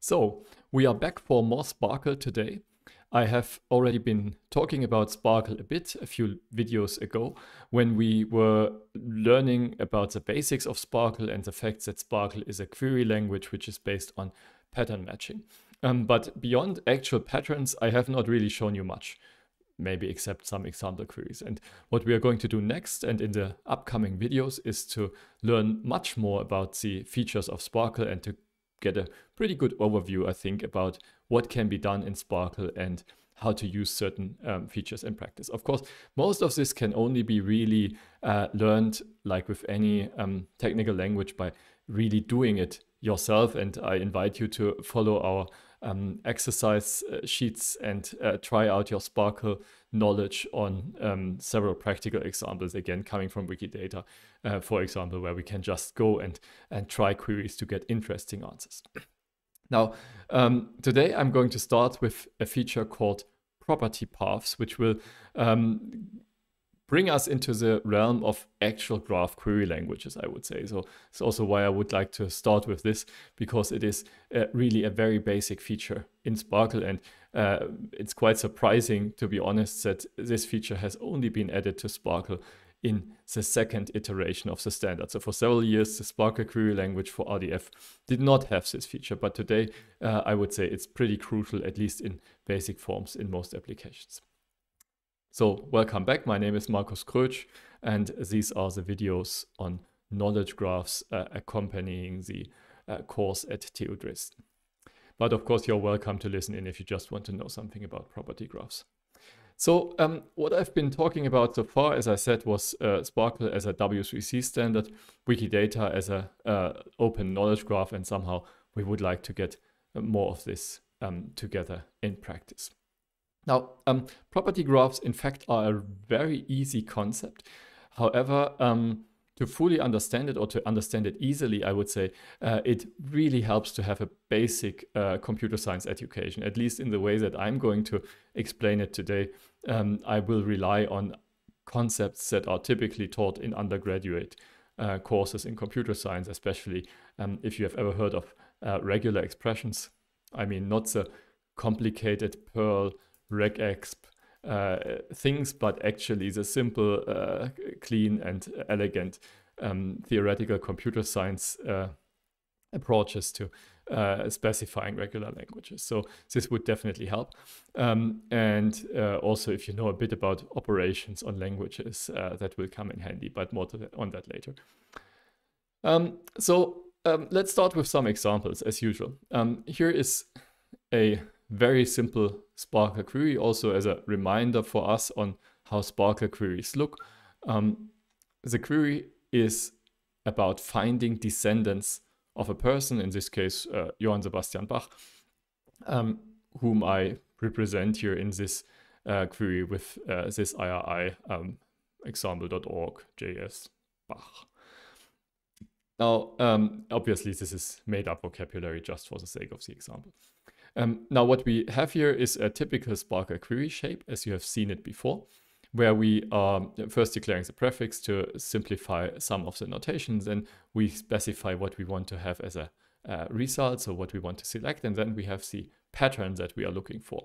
So we are back for more Sparkle today. I have already been talking about Sparkle a bit a few videos ago when we were learning about the basics of Sparkle and the fact that Sparkle is a query language which is based on pattern matching. Um, but beyond actual patterns, I have not really shown you much, maybe except some example queries. And what we are going to do next and in the upcoming videos is to learn much more about the features of Sparkle and to get a pretty good overview, I think, about what can be done in Sparkle and how to use certain um, features in practice. Of course, most of this can only be really uh, learned, like with any um, technical language, by really doing it yourself. And I invite you to follow our um, exercise uh, sheets and uh, try out your Sparkle knowledge on um, several practical examples, again, coming from Wikidata, uh, for example, where we can just go and, and try queries to get interesting answers. Now, um, today I'm going to start with a feature called property paths, which will um, bring us into the realm of actual graph query languages, I would say. So it's also why I would like to start with this because it is uh, really a very basic feature in Sparkle. And uh, it's quite surprising, to be honest, that this feature has only been added to Sparkle in the second iteration of the standard. So for several years, the Sparkle query language for RDF did not have this feature, but today uh, I would say it's pretty crucial, at least in basic forms in most applications. So welcome back. My name is Markus Krötsch and these are the videos on knowledge graphs uh, accompanying the uh, course at TU Dresden. But of course, you're welcome to listen in if you just want to know something about property graphs. So um, what I've been talking about so far, as I said, was uh, Sparkle as a W3C standard, Wikidata as a uh, open knowledge graph, and somehow we would like to get uh, more of this um, together in practice. Now, um, property graphs, in fact, are a very easy concept. However, um, to fully understand it or to understand it easily, I would say uh, it really helps to have a basic uh, computer science education, at least in the way that I'm going to explain it today. Um, I will rely on concepts that are typically taught in undergraduate uh, courses in computer science, especially um, if you have ever heard of uh, regular expressions. I mean, not the complicated Perl regexp uh, things, but actually the simple, uh, clean and elegant um, theoretical computer science uh, approaches to uh, specifying regular languages. So this would definitely help. Um, and uh, also if you know a bit about operations on languages, uh, that will come in handy, but more that, on that later. Um, so um, let's start with some examples as usual. Um, here is a very simple Sparker query also as a reminder for us on how Sparker queries look. Um, the query is about finding descendants of a person, in this case, uh, Johann Sebastian Bach, um, whom I represent here in this uh, query with uh, this IRI um, example.org JS Bach. Now, um, obviously, this is made up vocabulary just for the sake of the example. Um, now what we have here is a typical Sparker query shape as you have seen it before, where we are uh, first declaring the prefix to simplify some of the notations and we specify what we want to have as a uh, result, so what we want to select, and then we have the pattern that we are looking for.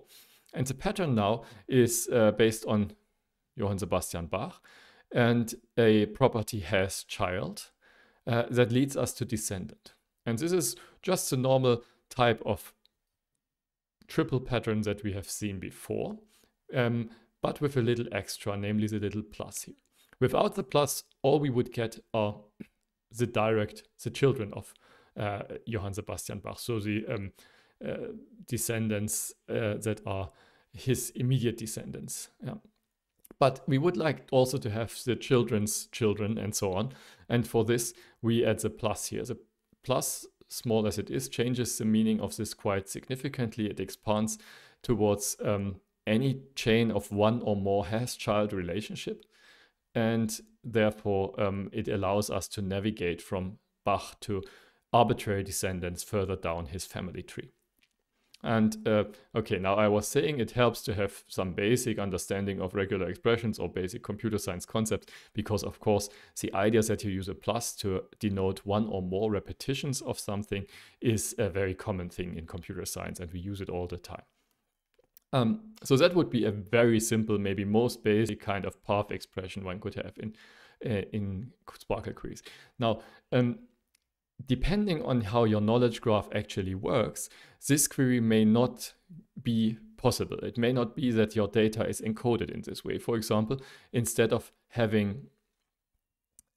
And the pattern now is uh, based on Johann Sebastian Bach, and a property has child uh, that leads us to descendant. And this is just the normal type of triple pattern that we have seen before, um, but with a little extra, namely the little plus here. Without the plus, all we would get are the direct, the children of uh, Johann Sebastian Bach, so the um, uh, descendants uh, that are his immediate descendants. Yeah. But we would like also to have the children's children and so on. And for this, we add the plus here. The plus small as it is, changes the meaning of this quite significantly. It expands towards um, any chain of one or more has-child relationship. And therefore, um, it allows us to navigate from Bach to arbitrary descendants further down his family tree. And uh, okay, now I was saying it helps to have some basic understanding of regular expressions or basic computer science concepts, because of course, the idea that you use a plus to denote one or more repetitions of something is a very common thing in computer science, and we use it all the time. Um, so that would be a very simple, maybe most basic kind of path expression one could have in uh, in Sparkle queries. Now, um, depending on how your knowledge graph actually works, this query may not be possible. It may not be that your data is encoded in this way. For example, instead of having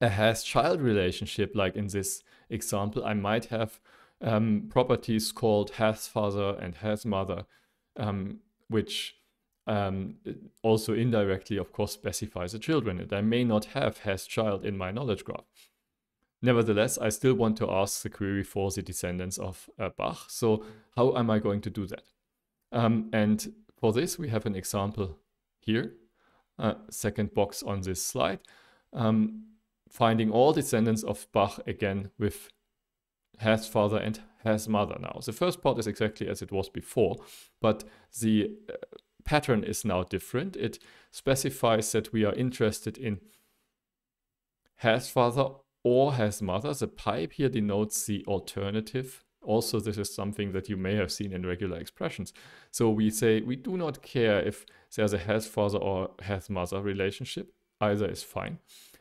a has child relationship, like in this example, I might have um, properties called has father and has mother, um, which um, also indirectly, of course, specifies the children. And I may not have has child in my knowledge graph. Nevertheless, I still want to ask the query for the descendants of uh, Bach. So how am I going to do that? Um, and for this, we have an example here, uh, second box on this slide, um, finding all descendants of Bach again with has father and has mother now. The first part is exactly as it was before, but the uh, pattern is now different. It specifies that we are interested in has father or has mother. The pipe here denotes the alternative. Also, this is something that you may have seen in regular expressions. So we say we do not care if there's a has father or has mother relationship. Either is fine.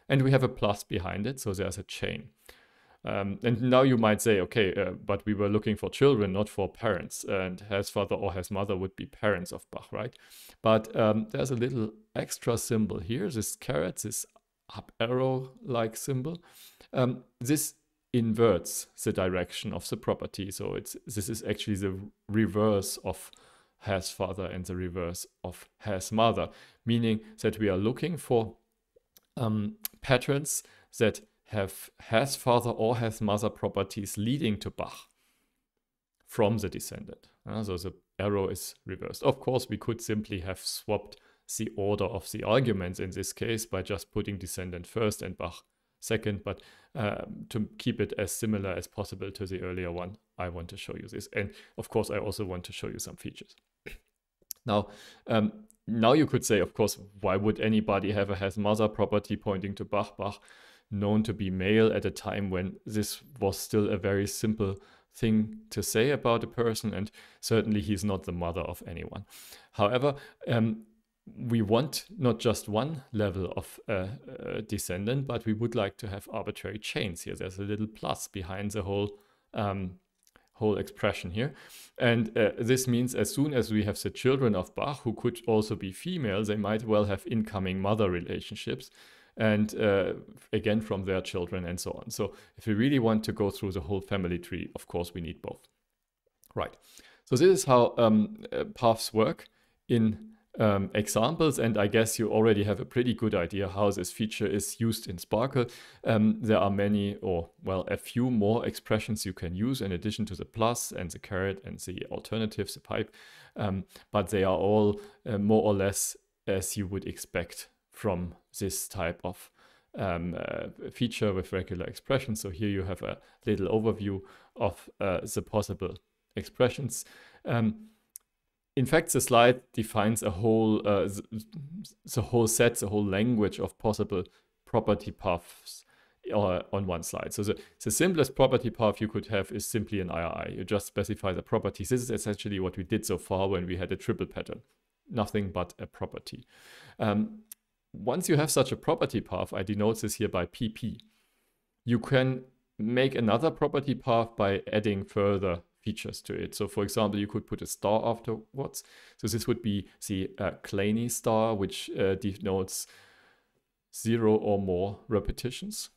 And we have a plus behind it, so there's a chain. Um, and now you might say, okay, uh, but we were looking for children, not for parents. And has father or has mother would be parents of Bach, right? But um, there's a little extra symbol here, this caret, this up arrow like symbol, um, this inverts the direction of the property. So it's this is actually the reverse of has father and the reverse of has mother, meaning that we are looking for um, patterns that have has father or has mother properties leading to Bach from the descendant. Uh, so the arrow is reversed. Of course, we could simply have swapped the order of the arguments in this case by just putting descendant first and Bach second, but um, to keep it as similar as possible to the earlier one, I want to show you this. And of course, I also want to show you some features. now, um, now you could say, of course, why would anybody have a has mother property pointing to Bach? Bach known to be male at a time when this was still a very simple thing to say about a person, and certainly he's not the mother of anyone. However, um, we want not just one level of uh, uh, descendant, but we would like to have arbitrary chains here. There's a little plus behind the whole um, whole expression here. And uh, this means as soon as we have the children of Bach, who could also be female, they might well have incoming mother relationships. And uh, again, from their children and so on. So if we really want to go through the whole family tree, of course, we need both. Right. So this is how um, uh, paths work in um, examples, and I guess you already have a pretty good idea how this feature is used in Sparkle. Um, there are many, or well, a few more expressions you can use in addition to the plus and the caret and the alternatives, the pipe, um, but they are all uh, more or less as you would expect from this type of um, uh, feature with regular expressions. So here you have a little overview of uh, the possible expressions. Um, in fact, the slide defines a whole, uh, the whole set, the whole language of possible property paths uh, on one slide. So the, the simplest property path you could have is simply an IRI. You just specify the properties. This is essentially what we did so far when we had a triple pattern, nothing but a property. Um, once you have such a property path, I denote this here by PP, you can make another property path by adding further features to it. So for example, you could put a star afterwards. So this would be the uh, Kleene star, which uh, denotes zero or more repetitions.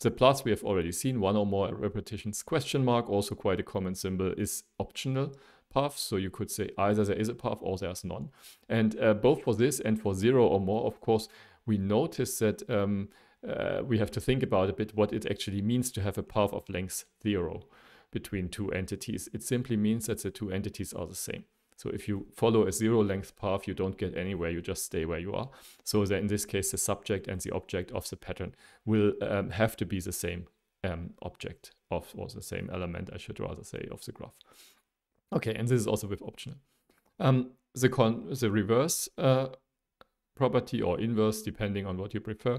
The plus we have already seen, one or more repetitions, question mark, also quite a common symbol, is optional path. So you could say either there is a path or there's none. And uh, both for this and for zero or more, of course, we notice that um, uh, we have to think about a bit what it actually means to have a path of length zero between two entities. It simply means that the two entities are the same. So if you follow a zero length path, you don't get anywhere, you just stay where you are. So that in this case, the subject and the object of the pattern will um, have to be the same um, object of, or the same element, I should rather say, of the graph. Okay, and this is also with optional. Um, the, con the reverse uh, property or inverse, depending on what you prefer,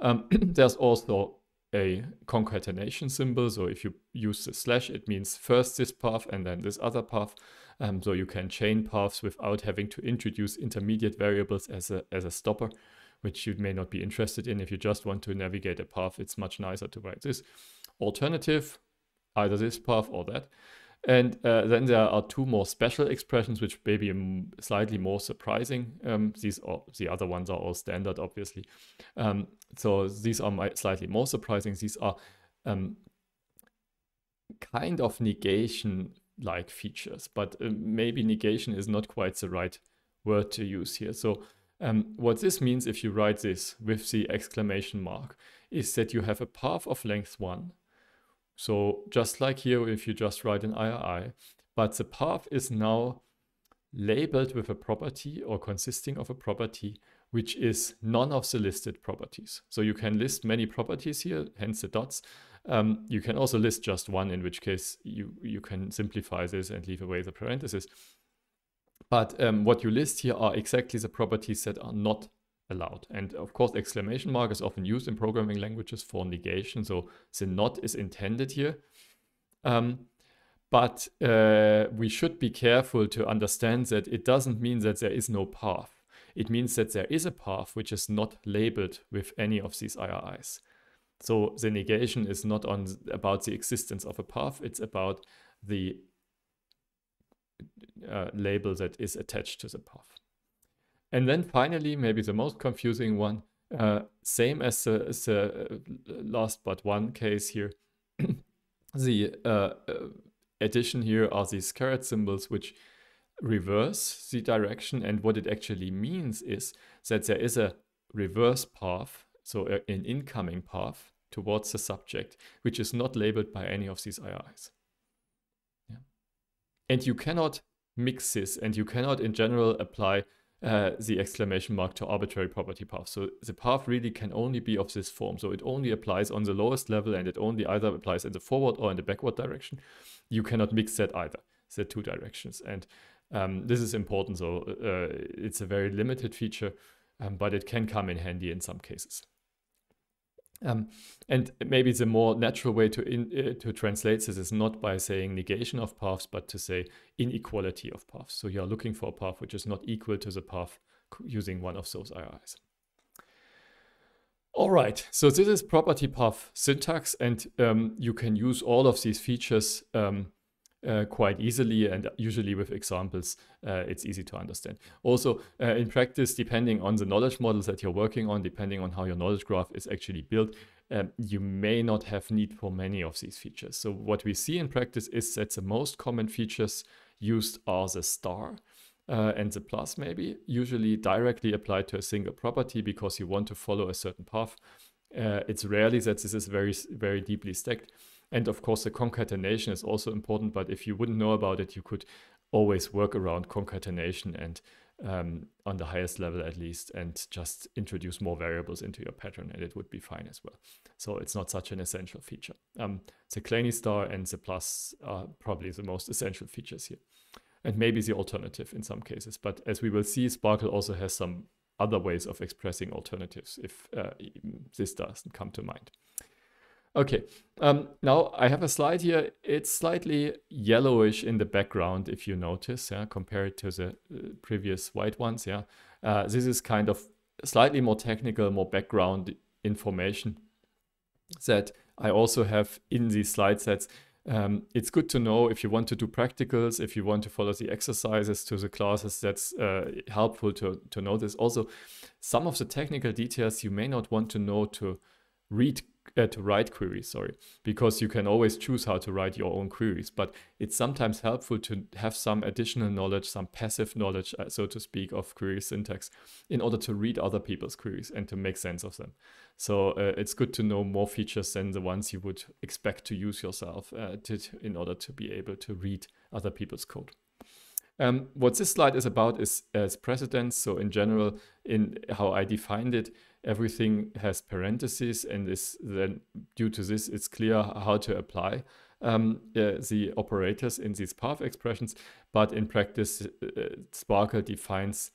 um, there's also a concatenation symbol. So if you use the slash, it means first this path and then this other path. Um, so you can chain paths without having to introduce intermediate variables as a, as a stopper, which you may not be interested in. If you just want to navigate a path, it's much nicer to write this alternative, either this path or that. And uh, then there are two more special expressions, which may be um, slightly more surprising. Um, these are, the other ones are all standard, obviously. Um, so these are my slightly more surprising. These are um, kind of negation-like features, but uh, maybe negation is not quite the right word to use here. So um, what this means if you write this with the exclamation mark is that you have a path of length 1 so just like here, if you just write an IRI, but the path is now labeled with a property or consisting of a property, which is none of the listed properties. So you can list many properties here, hence the dots. Um, you can also list just one, in which case you, you can simplify this and leave away the parentheses. But um, what you list here are exactly the properties that are not allowed. And of course, exclamation mark is often used in programming languages for negation. So the not is intended here. Um, but uh, we should be careful to understand that it doesn't mean that there is no path. It means that there is a path which is not labeled with any of these IRIs. So the negation is not on about the existence of a path. It's about the uh, label that is attached to the path. And then finally, maybe the most confusing one, uh, same as the, as the, uh, last but one case here, the uh, uh, addition here are these caret symbols which reverse the direction. And what it actually means is that there is a reverse path, so uh, an incoming path towards the subject, which is not labeled by any of these IIs. Yeah. And you cannot mix this and you cannot in general apply uh, the exclamation mark to arbitrary property path. So the path really can only be of this form. So it only applies on the lowest level and it only either applies in the forward or in the backward direction. You cannot mix that either, the two directions. And um, this is important. So uh, it's a very limited feature, um, but it can come in handy in some cases. Um, and maybe the more natural way to in, uh, to translate this is not by saying negation of paths, but to say inequality of paths. So you are looking for a path which is not equal to the path using one of those IRIs. All right, so this is property path syntax, and um, you can use all of these features um, uh, quite easily and usually with examples uh, it's easy to understand also uh, in practice depending on the knowledge models that you're working on depending on how your knowledge graph is actually built um, you may not have need for many of these features so what we see in practice is that the most common features used are the star uh, and the plus maybe usually directly applied to a single property because you want to follow a certain path uh, it's rarely that this is very very deeply stacked and of course, the concatenation is also important, but if you wouldn't know about it, you could always work around concatenation and um, on the highest level at least, and just introduce more variables into your pattern and it would be fine as well. So it's not such an essential feature. Um, the Clany star and the plus are probably the most essential features here. And maybe the alternative in some cases. But as we will see, Sparkle also has some other ways of expressing alternatives if uh, this doesn't come to mind. Okay, um, now I have a slide here. It's slightly yellowish in the background, if you notice, yeah, compared to the uh, previous white ones. Yeah, uh, this is kind of slightly more technical, more background information that I also have in these slide sets. Um, it's good to know if you want to do practicals, if you want to follow the exercises to the classes, that's uh, helpful to, to know this. Also, some of the technical details you may not want to know to read uh, to write queries, sorry, because you can always choose how to write your own queries. But it's sometimes helpful to have some additional knowledge, some passive knowledge, uh, so to speak, of query syntax in order to read other people's queries and to make sense of them. So uh, it's good to know more features than the ones you would expect to use yourself uh, to, in order to be able to read other people's code. Um, what this slide is about is, uh, as precedence. So in general, in how I defined it, everything has parentheses and is then due to this it's clear how to apply um, uh, the operators in these path expressions but in practice uh, sparkle defines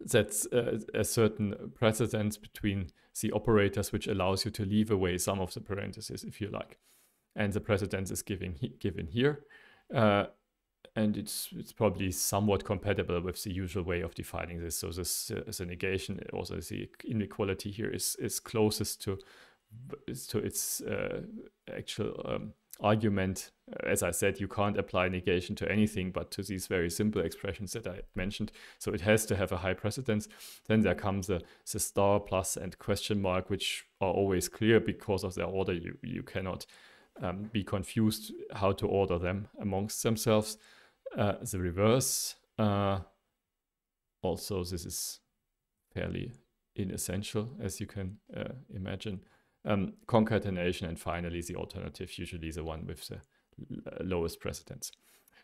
that's uh, a certain precedence between the operators which allows you to leave away some of the parentheses if you like and the precedence is given given here uh, and it's it's probably somewhat compatible with the usual way of defining this. So this uh, a negation, also the inequality here is is closest to to its uh, actual um, argument. Uh, as I said, you can't apply negation to anything but to these very simple expressions that I mentioned. So it has to have a high precedence. Then there comes the, the star plus and question mark, which are always clear because of their order. You you cannot um, be confused how to order them amongst themselves. Uh, the reverse, uh, also this is fairly inessential as you can uh, imagine. Um, concatenation and finally the alternative, usually the one with the lowest precedence.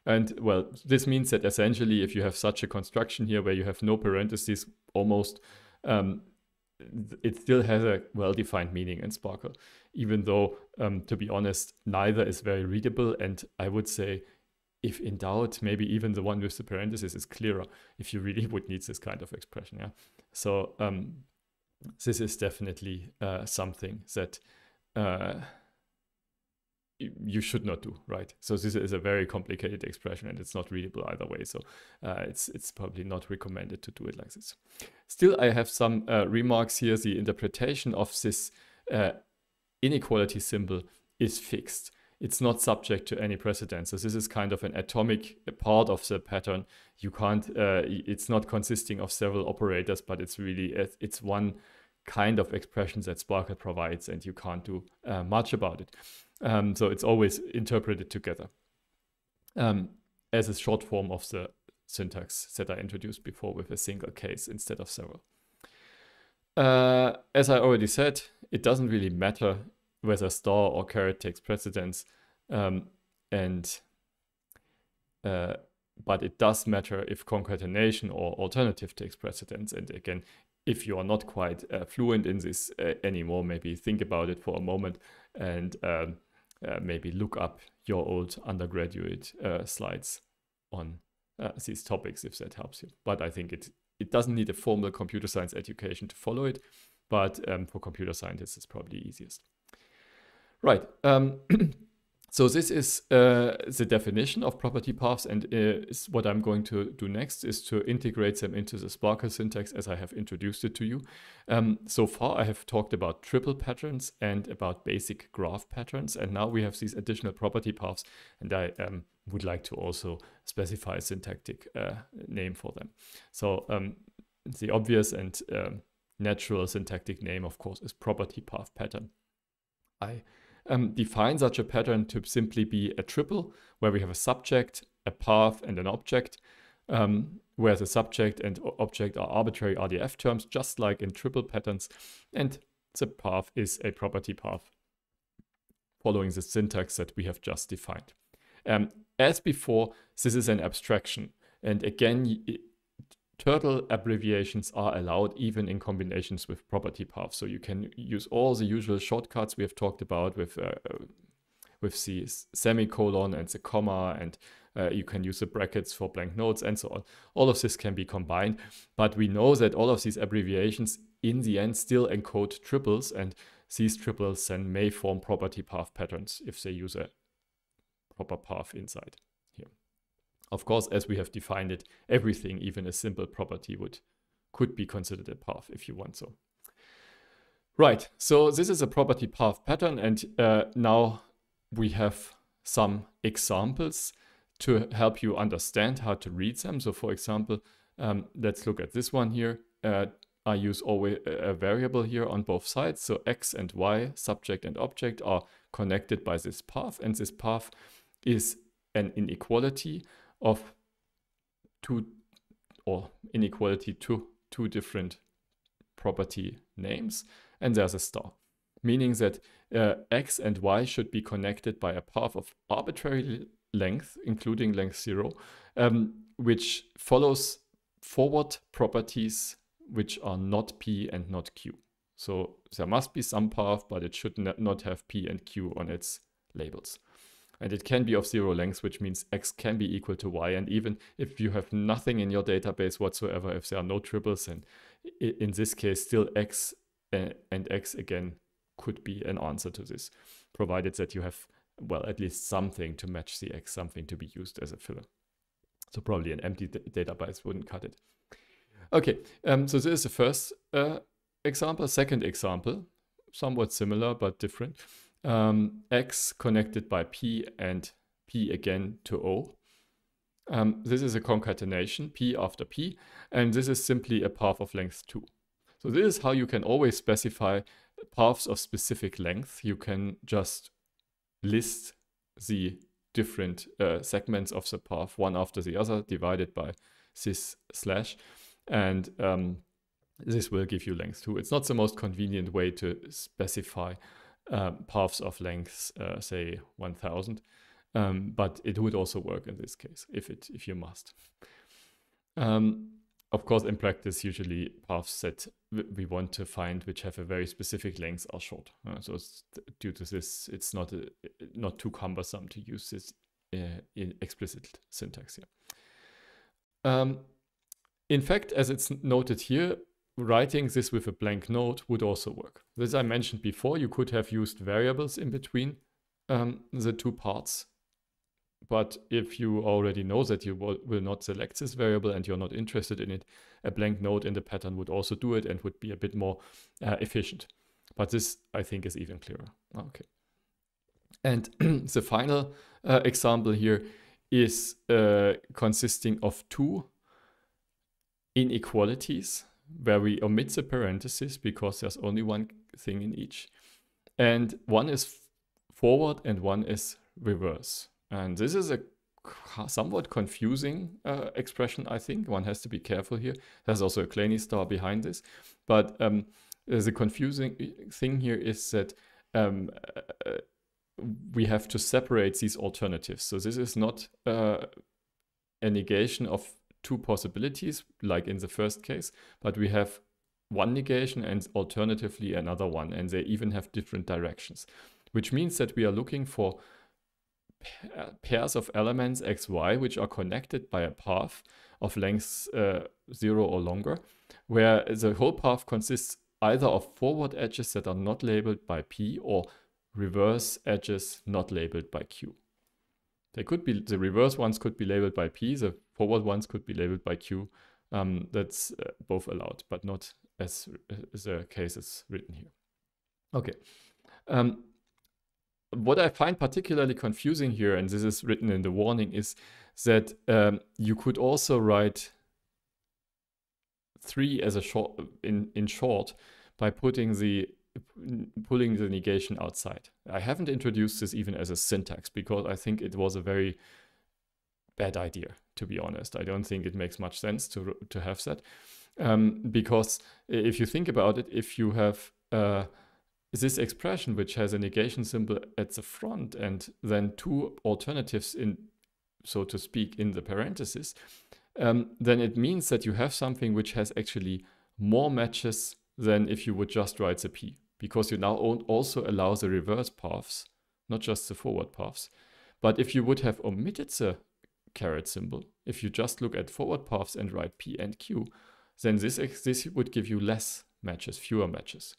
And well, this means that essentially if you have such a construction here where you have no parentheses almost, um, it still has a well-defined meaning in Sparkle, even though, um, to be honest, neither is very readable. And I would say, if in doubt, maybe even the one with the parentheses is clearer if you really would need this kind of expression. Yeah. So um, this is definitely uh, something that uh, you should not do right so this is a very complicated expression and it's not readable either way so uh, it's it's probably not recommended to do it like this still i have some uh, remarks here the interpretation of this uh, inequality symbol is fixed it's not subject to any precedent so this is kind of an atomic uh, part of the pattern you can't uh, it's not consisting of several operators but it's really it's one kind of expressions that Sparkle provides, and you can't do uh, much about it. Um, so it's always interpreted together um, as a short form of the syntax that I introduced before with a single case instead of several. Uh, as I already said, it doesn't really matter whether star or caret takes precedence, um, and uh, but it does matter if concatenation or alternative takes precedence. And again, if you are not quite uh, fluent in this uh, anymore, maybe think about it for a moment and um, uh, maybe look up your old undergraduate uh, slides on uh, these topics if that helps you. But I think it it doesn't need a formal computer science education to follow it, but um, for computer scientists, it's probably easiest. Right. Um, So this is uh, the definition of property paths and uh, what I'm going to do next is to integrate them into the Sparkle syntax as I have introduced it to you. Um, so far I have talked about triple patterns and about basic graph patterns and now we have these additional property paths and I um, would like to also specify a syntactic uh, name for them. So um, the obvious and um, natural syntactic name of course is property path pattern. I um, define such a pattern to simply be a triple where we have a subject, a path, and an object, um, where the subject and object are arbitrary RDF terms, just like in triple patterns, and the path is a property path following the syntax that we have just defined. Um, as before, this is an abstraction. And again, turtle abbreviations are allowed even in combinations with property paths. So you can use all the usual shortcuts we have talked about with uh, uh with the semicolon and the comma and uh, you can use the brackets for blank notes and so on. All of this can be combined, but we know that all of these abbreviations in the end still encode triples and these triples then may form property path patterns if they use a proper path inside. Of course, as we have defined it, everything, even a simple property would could be considered a path if you want so. Right, so this is a property path pattern and uh, now we have some examples to help you understand how to read them. So for example, um, let's look at this one here. Uh, I use always a variable here on both sides. So x and y, subject and object, are connected by this path. And this path is an inequality of two or inequality to two different property names and there's a star meaning that uh, x and y should be connected by a path of arbitrary length including length zero um, which follows forward properties which are not p and not q so there must be some path but it should not have p and q on its labels and it can be of zero length, which means x can be equal to y. And even if you have nothing in your database whatsoever, if there are no triples, and in this case, still x and x again could be an answer to this, provided that you have, well, at least something to match the x, something to be used as a filler. So probably an empty database wouldn't cut it. Okay, um, so this is the first uh, example. Second example, somewhat similar but different um, x connected by p and p again to o. Um, this is a concatenation, p after p, and this is simply a path of length 2. So this is how you can always specify paths of specific length. You can just list the different uh, segments of the path, one after the other, divided by this slash, and um, this will give you length 2. It's not the most convenient way to specify uh, paths of length, uh, say 1000. Um, but it would also work in this case if it if you must. Um, of course, in practice, usually paths that we want to find which have a very specific length are short. Uh, so due to this, it's not a, not too cumbersome to use this uh, explicit syntax here. Um, in fact, as it's noted here, writing this with a blank node would also work. As I mentioned before, you could have used variables in between um, the two parts. But if you already know that you will not select this variable and you're not interested in it, a blank node in the pattern would also do it and would be a bit more uh, efficient. But this, I think, is even clearer. Okay. And the final uh, example here is uh, consisting of two inequalities where we omit the parentheses because there's only one thing in each. And one is forward and one is reverse. And this is a somewhat confusing uh, expression, I think. One has to be careful here. There's also a Kleene star behind this. But um, the confusing thing here is that um, uh, we have to separate these alternatives. So this is not uh, a negation of two possibilities, like in the first case, but we have one negation and alternatively another one, and they even have different directions, which means that we are looking for pairs of elements x, y, which are connected by a path of length uh, 0 or longer, where the whole path consists either of forward edges that are not labeled by p or reverse edges not labeled by q. They could be, the reverse ones could be labeled by p, the Forward what could be labeled by Q, um, that's uh, both allowed, but not as the case is written here. Okay. Um, what I find particularly confusing here, and this is written in the warning, is that um, you could also write three as a short in in short by putting the pulling the negation outside. I haven't introduced this even as a syntax because I think it was a very bad idea, to be honest. I don't think it makes much sense to, to have that. Um, because if you think about it, if you have uh, this expression which has a negation symbol at the front and then two alternatives in, so to speak, in the parentheses, um, then it means that you have something which has actually more matches than if you would just write the p, because you now also allow the reverse paths, not just the forward paths. But if you would have omitted the caret symbol. If you just look at forward paths and write P and Q, then this, this would give you less matches, fewer matches.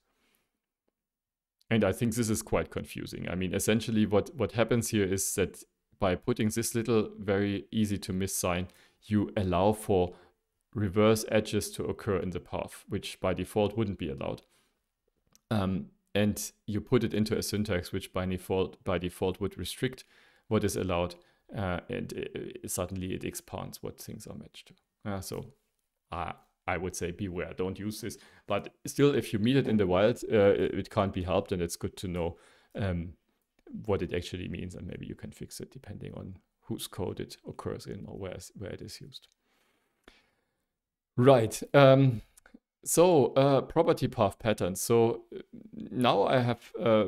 And I think this is quite confusing. I mean, essentially what, what happens here is that by putting this little very easy to miss sign, you allow for reverse edges to occur in the path, which by default wouldn't be allowed. Um, and you put it into a syntax which by default, by default would restrict what is allowed uh, and uh, uh, suddenly it expands what things are matched to. Uh, so uh, I would say beware, don't use this. But still, if you meet it in the wild, uh, it, it, can't be helped, and it's good to know um, what it actually means, and maybe you can fix it depending on whose code it occurs in or where, where it is used. Right. Um, so uh, property path patterns. So uh, now I have uh,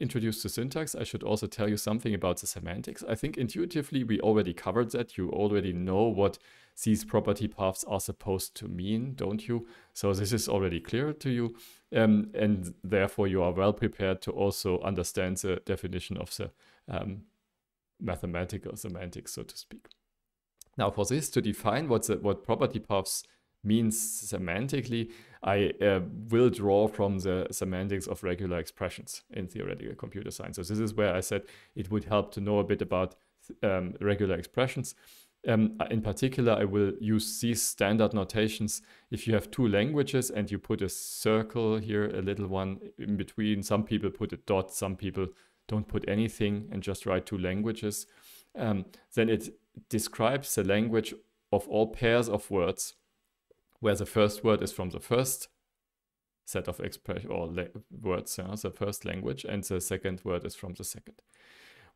introduced the syntax. I should also tell you something about the semantics. I think intuitively we already covered that. You already know what these property paths are supposed to mean, don't you? So this is already clear to you. Um, and therefore you are well prepared to also understand the definition of the um, mathematical semantics, so to speak. Now for this to define what, the, what property paths means semantically, I uh, will draw from the semantics of regular expressions in theoretical computer science. So this is where I said it would help to know a bit about um, regular expressions. Um, in particular, I will use these standard notations. If you have two languages and you put a circle here, a little one in between, some people put a dot, some people don't put anything and just write two languages, um, then it describes the language of all pairs of words where the first word is from the first set of expression or words, yeah, the first language, and the second word is from the second.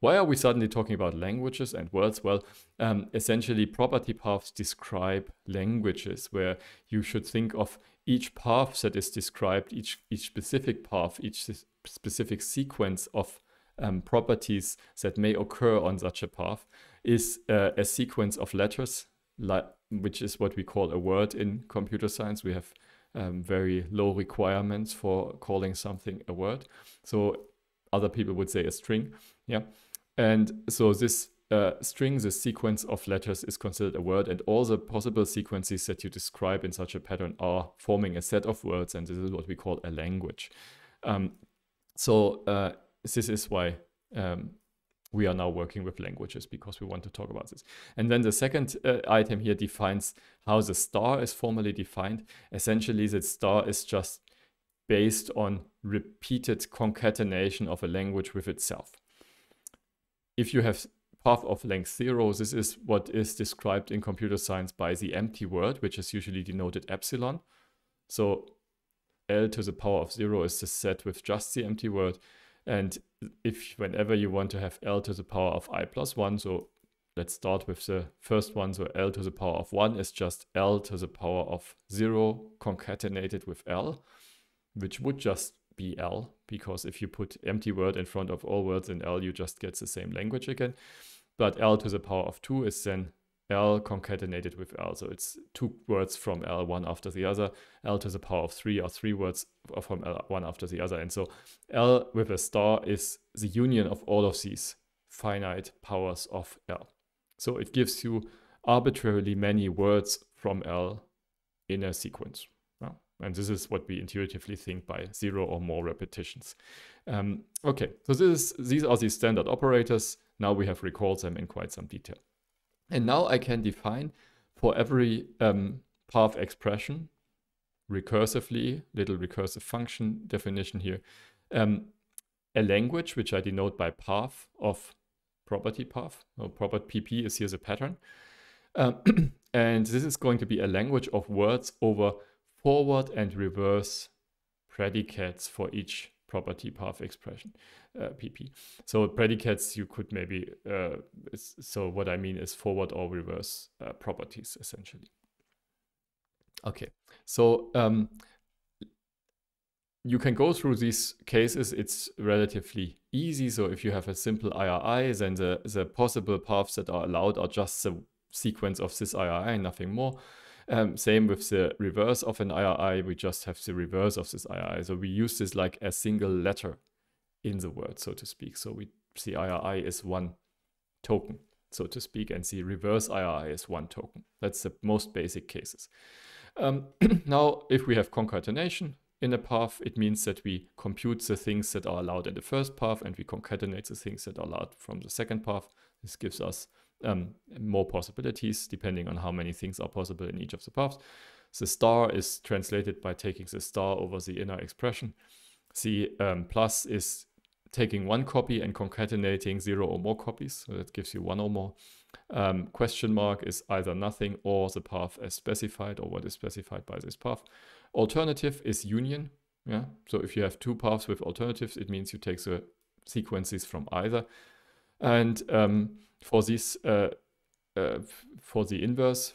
Why are we suddenly talking about languages and words? Well, um, essentially, property paths describe languages, where you should think of each path that is described, each each specific path, each specific sequence of um, properties that may occur on such a path is uh, a sequence of letters, which is what we call a word in computer science. We have um, very low requirements for calling something a word. So other people would say a string. Yeah. And so this uh, string, this sequence of letters is considered a word and all the possible sequences that you describe in such a pattern are forming a set of words. And this is what we call a language. Um, so uh, this is why um, we are now working with languages because we want to talk about this. And then the second uh, item here defines how the star is formally defined. Essentially, the star is just based on repeated concatenation of a language with itself. If you have path of length zero, this is what is described in computer science by the empty word, which is usually denoted epsilon. So L to the power of zero is the set with just the empty word. And if whenever you want to have L to the power of I plus 1, so let's start with the first one. So L to the power of 1 is just L to the power of 0 concatenated with L, which would just be L, because if you put empty word in front of all words in L, you just get the same language again. But L to the power of 2 is then L concatenated with L. So it's two words from L, one after the other. L to the power of three or three words from L, one after the other. And so L with a star is the union of all of these finite powers of L. So it gives you arbitrarily many words from L in a sequence. And this is what we intuitively think by zero or more repetitions. Um, okay, so is, these are the standard operators. Now we have recalled them in quite some detail. And mm-hmm. now I can define for every um, path expression recursively, little recursive function definition here, um, a language which I denote by path of property path, or property PP is here the pattern. Um, and this is going to be a language of words over forward and reverse predicates for each property path expression, uh, PP. So predicates you could maybe, uh, so what I mean is forward or reverse uh, properties essentially. Okay, so um, you can go through these cases. It's relatively easy. So if you have a simple IRI, then the, the possible paths that are allowed are just the sequence of this IRI, nothing more. Um, same with the reverse of an IRI, we just have the reverse of this IRI. So we use this like a single letter in the word, so to speak. So we see IRI is one token, so to speak, and the reverse IRI is one token. That's the most basic cases. Um, now, if we have concatenation, in a path, it means that we compute the things that are allowed in the first path and we concatenate the things that are allowed from the second path. This gives us um, more possibilities depending on how many things are possible in each of the paths. The star is translated by taking the star over the inner expression. The um, plus is taking one copy and concatenating zero or more copies. So that gives you one or more. Um, question mark is either nothing or the path as specified or what is specified by this path. Alternative is union. Yeah. So if you have two paths with alternatives, it means you take the sequences from either. And um, for this, uh, uh, for the inverse,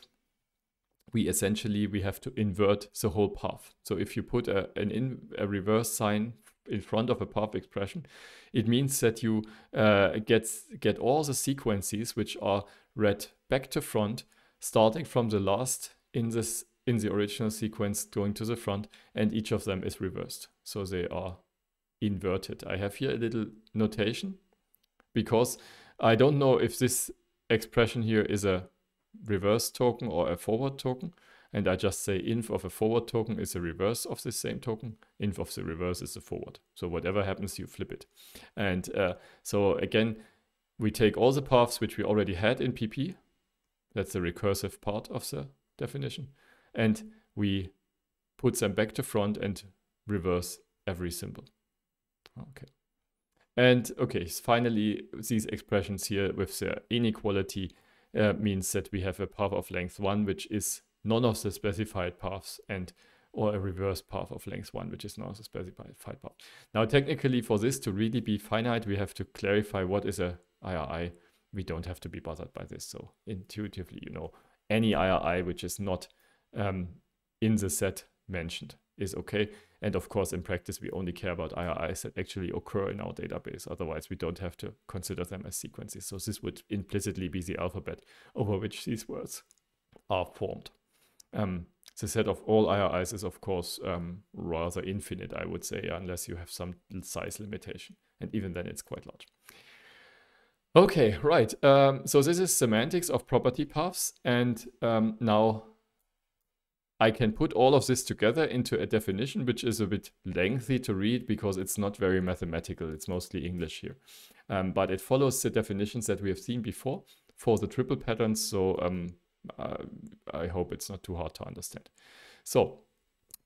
we essentially we have to invert the whole path. So if you put a, an in, a reverse sign in front of a path expression, it means that you uh, get get all the sequences which are read back to front, starting from the last in this in the original sequence going to the front and each of them is reversed. So they are inverted. I have here a little notation because I don't know if this expression here is a reverse token or a forward token. And I just say inf of a forward token is a reverse of the same token. Inf of the reverse is a forward. So whatever happens, you flip it. And uh, so again, we take all the paths which we already had in PP. That's the recursive part of the definition and we put them back to front and reverse every symbol. Okay. And okay, finally, these expressions here with the inequality uh, means that we have a path of length 1, which is none of the specified paths, and or a reverse path of length 1, which is none of the specified path. Now, technically, for this to really be finite, we have to clarify what is a IRI. We don't have to be bothered by this. So intuitively, you know, any IRI which is not um, in the set mentioned is okay. And of course, in practice, we only care about IRIs that actually occur in our database. Otherwise, we don't have to consider them as sequences. So this would implicitly be the alphabet over which these words are formed. Um, the set of all IRIs is, of course, um, rather infinite, I would say, unless you have some size limitation. And even then, it's quite large. Okay, right. Um, so this is semantics of property paths. And um, now I can put all of this together into a definition, which is a bit lengthy to read because it's not very mathematical. It's mostly English here. Um, but it follows the definitions that we have seen before for the triple patterns. So um, uh, I hope it's not too hard to understand. So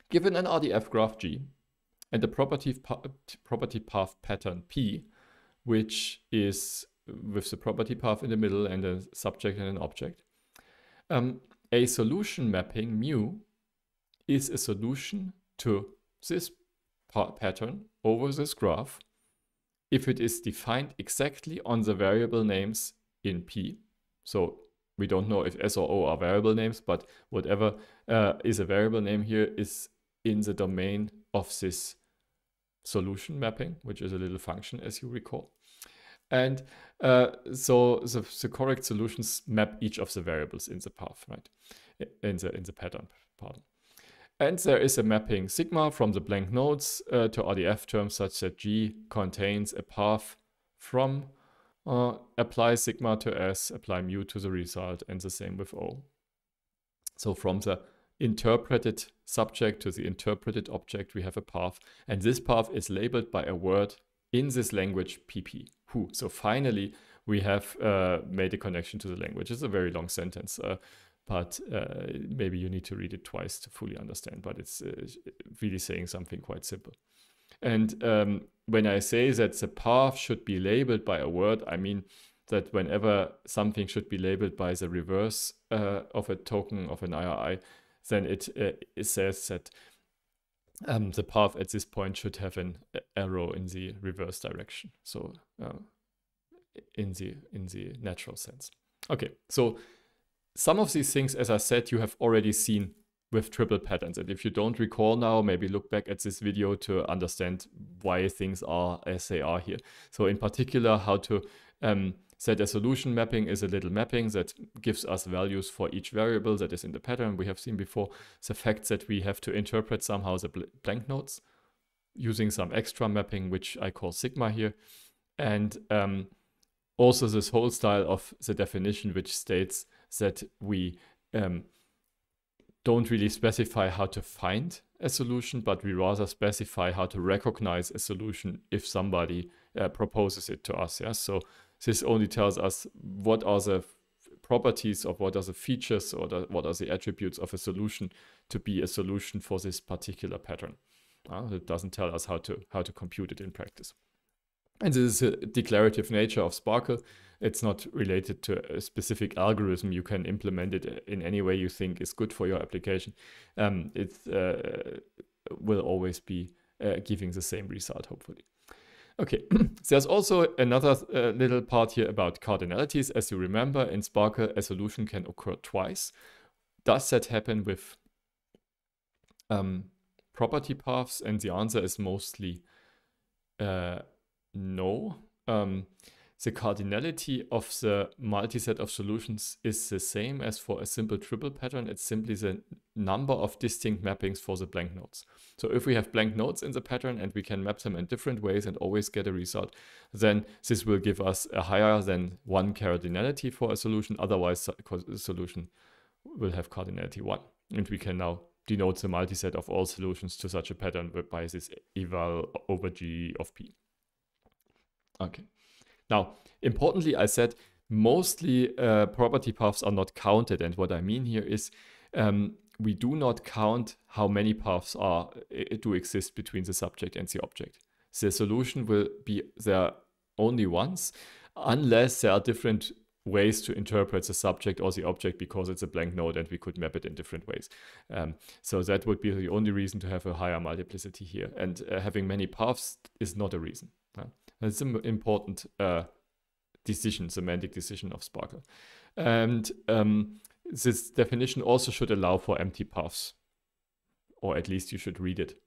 given an RDF graph G and the property, pa property path pattern P, which is with the property path in the middle and a subject and an object, um, a solution mapping mu is a solution to this pattern over this graph if it is defined exactly on the variable names in P. So we don't know if S or O are variable names, but whatever uh, is a variable name here is in the domain of this solution mapping, which is a little function as you recall. And uh, so the, the, correct solutions map each of the variables in the path, right? In the, in the pattern, pardon. And there is a mapping sigma from the blank nodes uh, to RDF terms such that G contains a path from uh, apply sigma to S, apply mu to the result, and the same with O. So from the interpreted subject to the interpreted object, we have a path. And this path is labeled by a word in this language, PP, who. So finally, we have uh, made a connection to the language. It's a very long sentence. Uh, but uh, maybe you need to read it twice to fully understand. But it's uh, really saying something quite simple. And um, when I say that the path should be labeled by a word, I mean that whenever something should be labeled by the reverse uh, of a token of an IRI, then it, uh, it says that um, the path at this point should have an uh, arrow in the reverse direction. So uh, in the in the natural sense. Okay, so some of these things, as I said, you have already seen with triple patterns. And if you don't recall now, maybe look back at this video to understand why things are as they are here. So in particular, how to um, set a solution mapping is a little mapping that gives us values for each variable that is in the pattern we have seen before. The fact that we have to interpret somehow the bl blank nodes using some extra mapping, which I call sigma here. And um, also this whole style of the definition, which states that we um, don't really specify how to find a solution, but we rather specify how to recognize a solution if somebody uh, proposes it to us. Yeah? So this only tells us what are the properties of what are the features or the, what are the attributes of a solution to be a solution for this particular pattern. Uh, it doesn't tell us how to how to compute it in practice. And this is a uh, declarative nature of Sparkle. It's not related to a specific algorithm. You can implement it uh, in any way you think is good for your application. Um, it uh, will always be uh, giving the same result, hopefully. Okay, there's also another uh, little part here about cardinalities. As you remember, in Sparkle, a solution can occur twice. Does that happen with um, property paths? And the answer is mostly uh, no. Um, the cardinality of the multiset of solutions is the same as for a simple triple pattern. It's simply the number of distinct mappings for the blank nodes. So if we have blank nodes in the pattern and we can map them in different ways and always get a result, then this will give us a higher than one cardinality for a solution. Otherwise, the solution will have cardinality one. And we can now denote the multiset of all solutions to such a pattern by this eval over G of P. Okay. Now, importantly, I said mostly uh, property paths are not counted. And what I mean here is um, we do not count how many paths are uh, uh, do exist between the subject and the object. The solution will be there only once, unless there are different ways to interpret the subject or the object because it's a blank node and we could map it in different ways. Um, so that would be the only reason to have a higher multiplicity here. And uh, having many paths is not a reason. It's an important uh, decision, semantic decision of Sparkle. And um, this definition also should allow for empty paths, or at least you should read it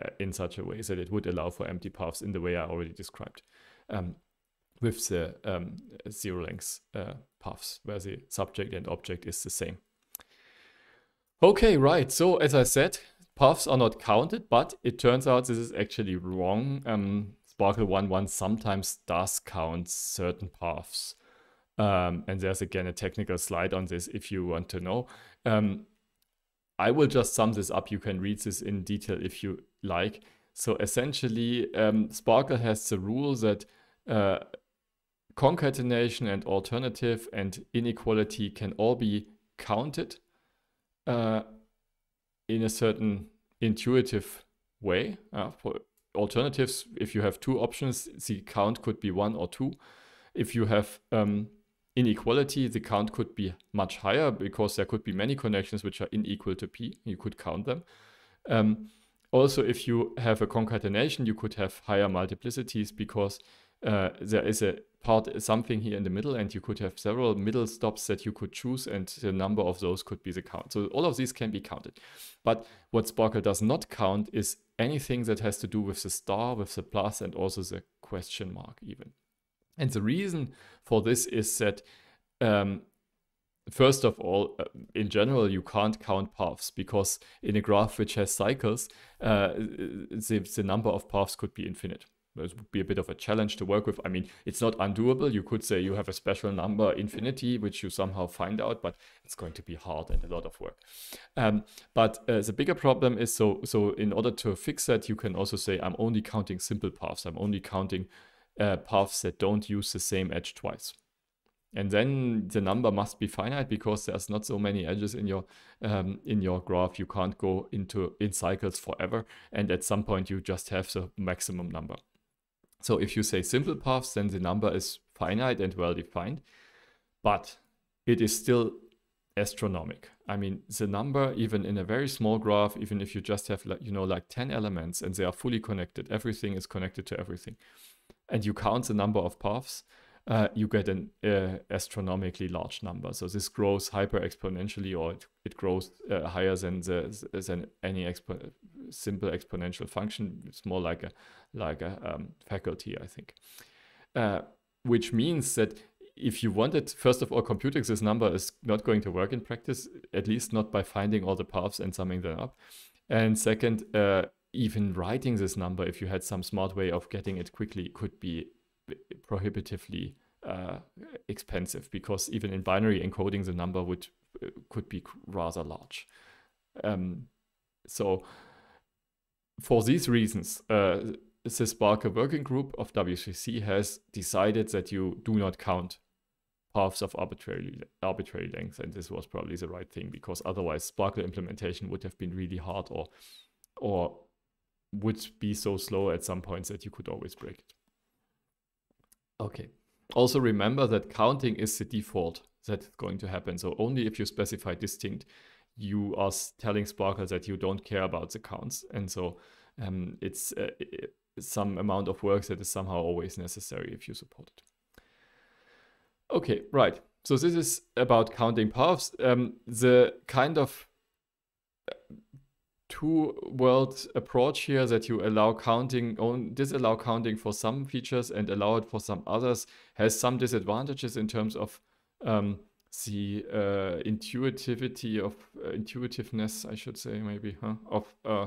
uh, in such a way that it would allow for empty paths in the way I already described um, with the um, zero length uh, paths where the subject and object is the same. Okay, right. So as I said, paths are not counted, but it turns out this is actually wrong. Um, Sparkle 1-1 sometimes does count certain paths. Um, and there's again a technical slide on this if you want to know. Um, I will just sum this up. You can read this in detail if you like. So essentially, um, Sparkle has the rule that uh, concatenation and alternative and inequality can all be counted uh, in a certain intuitive way. Uh, for alternatives. If you have two options, the count could be one or two. If you have um, inequality, the count could be much higher because there could be many connections which are unequal to p. You could count them. Um, also, if you have a concatenation, you could have higher multiplicities because uh, there is a part something here in the middle and you could have several middle stops that you could choose and the number of those could be the count. So all of these can be counted. But what Sparkle does not count is anything that has to do with the star, with the plus and also the question mark even. And the reason for this is that um, first of all, uh, in general, you can't count paths because in a graph which has cycles, uh, the, the number of paths could be infinite. It would be a bit of a challenge to work with. I mean, it's not undoable. You could say you have a special number infinity, which you somehow find out, but it's going to be hard and a lot of work. Um, but uh, the bigger problem is so, so in order to fix that, you can also say, I'm only counting simple paths. I'm only counting uh, paths that don't use the same edge twice. And then the number must be finite because there's not so many edges in your um, in your graph. You can't go into in cycles forever. And at some point, you just have the maximum number. So if you say simple paths, then the number is finite and well defined, but it is still astronomical. I mean, the number, even in a very small graph, even if you just have like, you know, like 10 elements and they are fully connected, everything is connected to everything. And you count the number of paths, uh, you get an uh, astronomically large number. So this grows hyper exponentially, or it, it grows uh, higher than the than any expo simple exponential function. It's more like a like a um, faculty, I think. Uh, which means that if you wanted, first of all, computing this number is not going to work in practice, at least not by finding all the paths and summing them up. And second, uh, even writing this number, if you had some smart way of getting it quickly, could be prohibitively uh, expensive because even in binary encoding, the number would uh, could be rather large. Um, so for these reasons, uh, the Sparker working group of W3C has decided that you do not count paths of arbitrary arbitrary length, and this was probably the right thing because otherwise Sparkle implementation would have been really hard or or would be so slow at some points that you could always break it. Okay. Also remember that counting is the default that's going to happen. So only if you specify distinct, you are telling Sparkle that you don't care about the counts. And so um, it's uh, some amount of work that is somehow always necessary if you support it. Okay, right. So this is about counting paths. Um, the kind of two world approach here that you allow counting on disallow counting for some features and allow it for some others has some disadvantages in terms of um, the uh, intuitivity of uh, intuitiveness I should say maybe huh? of uh,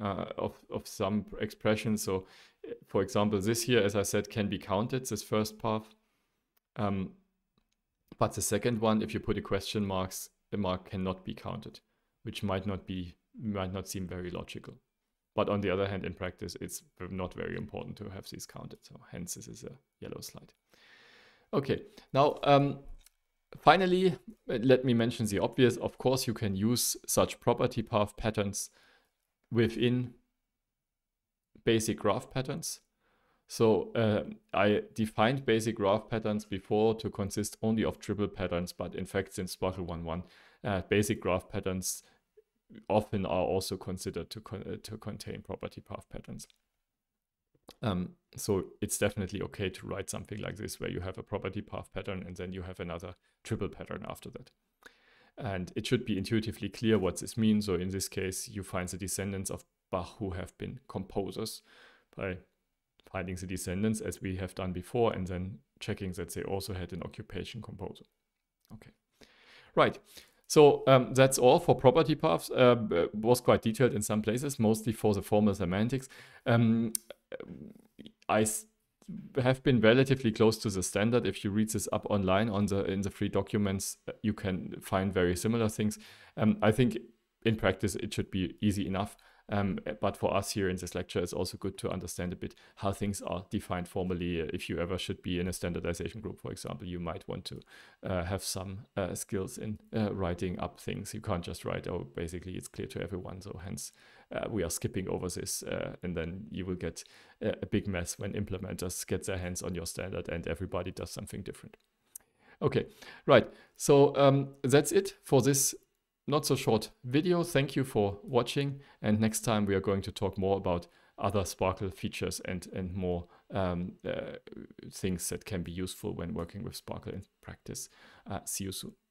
uh of of some expressions so for example this here as I said can be counted this first path um, but the second one if you put a question marks the mark cannot be counted which might not be might not seem very logical. But on the other hand, in practice, it's not very important to have these counted. So hence, this is a yellow slide. Okay, now um, finally, let me mention the obvious. Of course, you can use such property path patterns within basic graph patterns. So uh, I defined basic graph patterns before to consist only of triple patterns, but in fact, since Sparkle 1.1, uh, basic graph patterns often are also considered to, con uh, to contain property path patterns. Um, so it's definitely okay to write something like this where you have a property path pattern and then you have another triple pattern after that. And it should be intuitively clear what this means. So in this case, you find the descendants of Bach who have been composers by finding the descendants as we have done before and then checking that they also had an occupation composer. Okay, right. So um, that's all for property paths. Uh, was quite detailed in some places, mostly for the formal semantics. Um, I have been relatively close to the standard. If you read this up online on the in the free documents, uh, you can find very similar things. Um, I think in practice it should be easy enough. Um, eh, but for us here in this lecture, it's also good to understand a bit how things are defined formally. Uh, if you ever should be in a standardization group, for example, you might want to uh, have some uh, skills in uh, writing up things. You can't just write, oh, basically it's clear to everyone. So hence uh, we are skipping over this. Uh, and then you will get a big mess when implementers get their hands on your standard and everybody does something different. Okay, right. So um, that's it for this not so short video. Thank you for watching. And next time we are going to talk more about other Sparkle features and, and more um, uh, things that can be useful when working with Sparkle in practice. Uh, see you soon.